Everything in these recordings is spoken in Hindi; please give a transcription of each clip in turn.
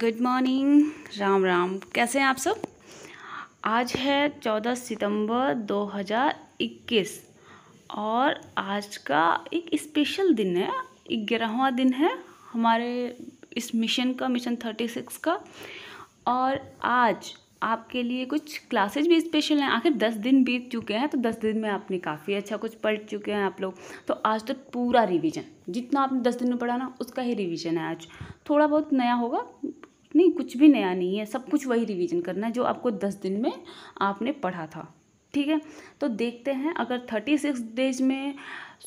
गुड मॉर्निंग राम राम कैसे हैं आप सब आज है 14 सितंबर 2021 और आज का एक स्पेशल दिन है ग्यारहवा दिन है हमारे इस मिशन का मिशन 36 का और आज आपके लिए कुछ क्लासेज भी स्पेशल हैं आखिर दस दिन बीत चुके हैं तो दस दिन में आपने काफ़ी अच्छा कुछ पढ़ चुके हैं आप लोग तो आज तो पूरा रिवीजन जितना आपने दस दिन में पढ़ा ना उसका ही रिवीजन है आज थोड़ा बहुत नया होगा नहीं कुछ भी नया नहीं है सब कुछ वही रिवीजन करना है जो आपको दस दिन में आपने पढ़ा था ठीक है तो देखते हैं अगर थर्टी सिक्स डेज में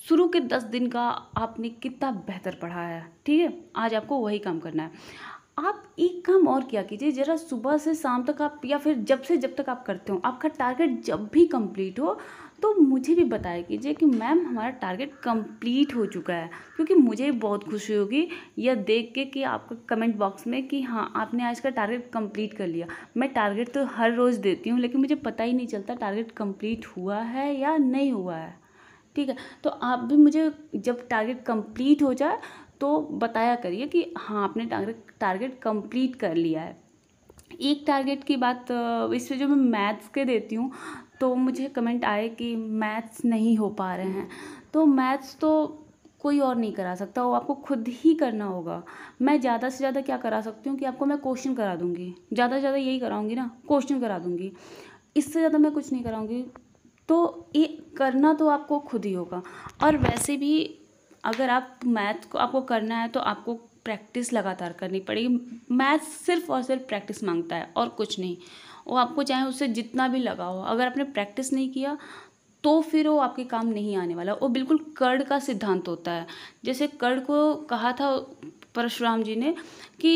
शुरू के दस दिन का आपने कितना बेहतर पढ़ा है ठीक है आज आपको वही काम करना है आप एक काम और क्या कीजिए जरा सुबह से शाम तक आप या फिर जब से जब तक आप करते हो आपका टारगेट जब भी कंप्लीट हो तो मुझे भी बताया कीजिए कि मैम हमारा टारगेट कंप्लीट हो चुका है क्योंकि मुझे बहुत खुशी होगी यह देख के कि आपका कमेंट बॉक्स में कि हाँ आपने आज का टारगेट कंप्लीट कर लिया मैं टारगेट तो हर रोज़ देती हूँ लेकिन मुझे पता ही नहीं चलता टारगेट कंप्लीट हुआ है या नहीं हुआ है ठीक है तो आप भी मुझे जब टारगेट कंप्लीट हो जाए तो बताया करिए कि हाँ आपने टारगेट कंप्लीट कर लिया है एक टारगेट की बात इसमें जो मैं मैथ्स के देती हूँ तो मुझे कमेंट आए कि मैथ्स नहीं हो पा रहे हैं तो मैथ्स तो कोई और नहीं करा सकता वो आपको खुद ही करना होगा मैं ज़्यादा से ज़्यादा क्या करा सकती हूँ कि आपको मैं क्वेश्चन करा दूँगी ज़्यादा से ज़्यादा यही कराऊँगी ना क्वेश्चन करा दूँगी इससे ज़्यादा मैं कुछ नहीं कराऊँगी तो ये करना तो आपको खुद ही होगा और वैसे भी अगर आप मैथ को आपको करना है तो आपको प्रैक्टिस लगातार करनी पड़ेगी मैथ सिर्फ और सिर्फ प्रैक्टिस मांगता है और कुछ नहीं वो आपको चाहे उससे जितना भी लगा हो अगर आपने प्रैक्टिस नहीं किया तो फिर वो आपके काम नहीं आने वाला वो बिल्कुल कर्ण का सिद्धांत होता है जैसे कर्ण को कहा था परशुराम जी ने कि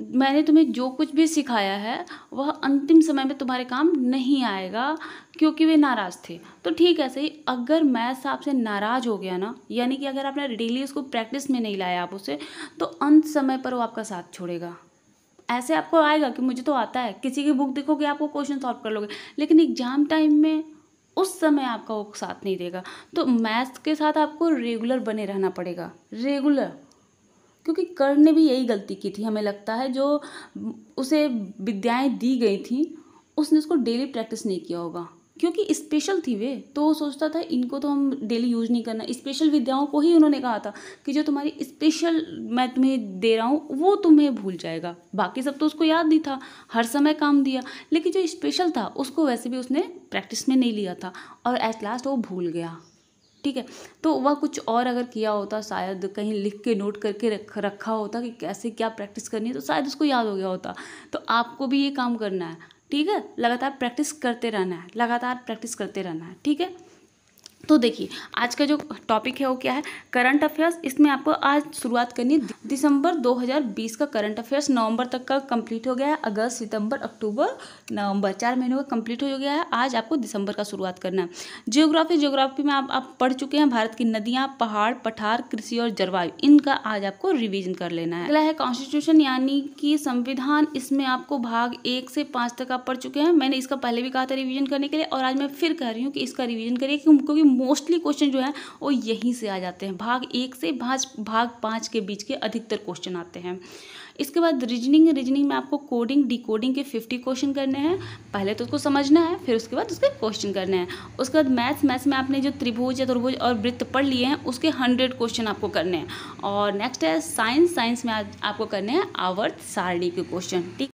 मैंने तुम्हें जो कुछ भी सिखाया है वह अंतिम समय में तुम्हारे काम नहीं आएगा क्योंकि वे नाराज़ थे तो ठीक ऐसे ही अगर मैथ्स आपसे नाराज़ हो गया ना यानी कि अगर आपने डेली उसको प्रैक्टिस में नहीं लाया आप उसे तो अंत समय पर वो आपका साथ छोड़ेगा ऐसे आपको आएगा कि मुझे तो आता है किसी की बुक देखोगे आपको क्वेश्चन सॉल्व कर लोगे लेकिन एग्जाम टाइम में उस समय आपका वो साथ नहीं देगा तो मैथ्स के साथ आपको रेगुलर बने रहना पड़ेगा रेगुलर क्योंकि कर्ण ने भी यही गलती की थी हमें लगता है जो उसे विद्याएं दी गई थी उसने उसको डेली प्रैक्टिस नहीं किया होगा क्योंकि स्पेशल थी वे तो वो सोचता था इनको तो हम डेली यूज़ नहीं करना स्पेशल विद्याओं को ही उन्होंने कहा था कि जो तुम्हारी स्पेशल मैं तुम्हें दे रहा हूँ वो तुम्हें भूल जाएगा बाकी सब तो उसको याद नहीं था हर समय काम दिया लेकिन जो स्पेशल था उसको वैसे भी उसने प्रैक्टिस में नहीं लिया था और एट लास्ट वो भूल गया ठीक है तो वह कुछ और अगर किया होता शायद कहीं लिख के नोट करके रख रखा होता कि कैसे क्या प्रैक्टिस करनी है तो शायद उसको याद हो गया होता तो आपको भी ये काम करना है ठीक है लगातार प्रैक्टिस करते रहना है लगातार प्रैक्टिस करते रहना है ठीक है तो देखिए आज का जो टॉपिक है वो क्या है करंट अफेयर्स इसमें आपको आज शुरुआत करनी है दिसंबर 2020 का करंट अफेयर्स नवंबर तक का कंप्लीट हो गया है अगस्त सितंबर अक्टूबर नवंबर चार महीनों का कंप्लीट हो गया है आज आपको दिसंबर का शुरुआत करना है जियोग्राफी जियोग्राफी में आप आप पढ़ चुके हैं भारत की नदियाँ पहाड़ पठार कृषि और जलवायु इनका आज आपको रिविजन कर लेना है अगला है कॉन्स्टिट्यूशन यानी कि संविधान इसमें आपको भाग एक से पाँच तक आप पढ़ चुके हैं मैंने इसका पहले भी कहा था रिविजन करने के लिए और आज मैं फिर कह रही हूँ कि इसका रिविजन करिए क्योंकि मोस्टली क्वेश्चन जो है वो यहीं से आ जाते हैं भाग एक से भाग भाग पाँच के बीच के अधिकतर क्वेश्चन आते हैं इसके बाद रीजनिंग रीजनिंग में आपको कोडिंग डिकोडिंग के फिफ्टी क्वेश्चन करने हैं पहले तो उसको समझना है फिर उसके बाद उसके क्वेश्चन करने हैं उसके बाद मैथ्स मैथ्स में आपने जो त्रिभुज या त्रिभुज और वृत्त पढ़ लिए हैं उसके हंड्रेड क्वेश्चन आपको करने हैं और नेक्स्ट है साइंस साइंस में आपको करने हैं आवर्त सारणी के क्वेश्चन ठीक